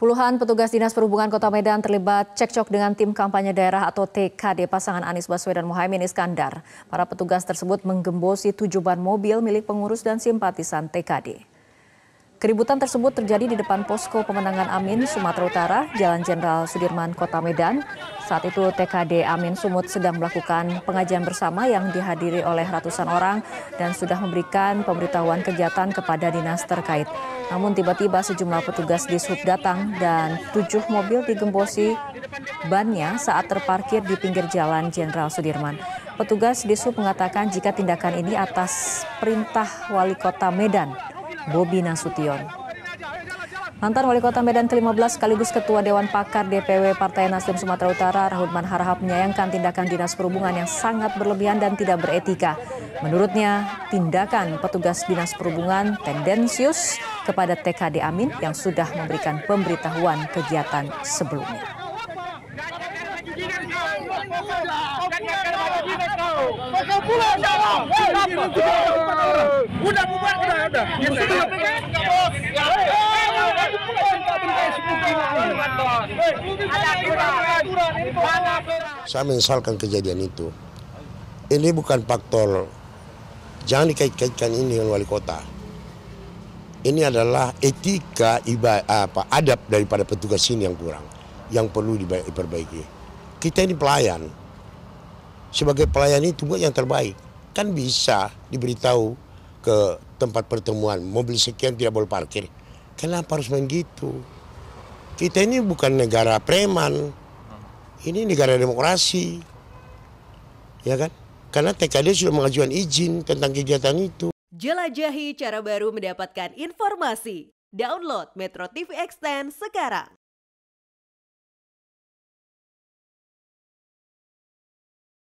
Puluhan petugas Dinas Perhubungan Kota Medan terlibat cekcok dengan tim kampanye daerah atau TKD pasangan Anies Baswedan Muhaimin Iskandar. Para petugas tersebut menggembosi tujuh ban mobil milik pengurus dan simpatisan TKD. Keributan tersebut terjadi di depan posko pemenangan Amin, Sumatera Utara, Jalan Jenderal Sudirman, Kota Medan. Saat itu TKD Amin Sumut sedang melakukan pengajian bersama yang dihadiri oleh ratusan orang dan sudah memberikan pemberitahuan kegiatan kepada dinas terkait. Namun tiba-tiba sejumlah petugas di sub datang dan tujuh mobil digembosi bannya saat terparkir di pinggir jalan Jenderal Sudirman. Petugas di sub mengatakan jika tindakan ini atas perintah wali kota Medan, Bobi Nasution. Mantan Wali Kota Medan ke-15 sekaligus Ketua Dewan Pakar DPW Partai Nasdem Sumatera Utara, Rahudman Harahap menyayangkan tindakan Dinas Perhubungan yang sangat berlebihan dan tidak beretika. Menurutnya, tindakan petugas Dinas Perhubungan tendensius kepada TKD Amin yang sudah memberikan pemberitahuan kegiatan sebelumnya. Udah bubar, udah, udah. Saya menyesalkan kejadian itu. Ini bukan faktor, jangan dikait-kaitkan ini dengan wali kota. Ini adalah etika iba, apa adab daripada petugas ini yang kurang, yang perlu diperbaiki. Kita ini pelayan, sebagai pelayan itu buat yang terbaik. Kan bisa diberitahu ke tempat pertemuan, mobil sekian tidak boleh parkir. Kenapa harus main gitu? Kita ini bukan negara preman. Ini negara demokrasi. Ya kan? Karena TKD sudah mengajukan izin tentang kegiatan itu. Jelajahi cara baru mendapatkan informasi. Download Metro TV Extend sekarang.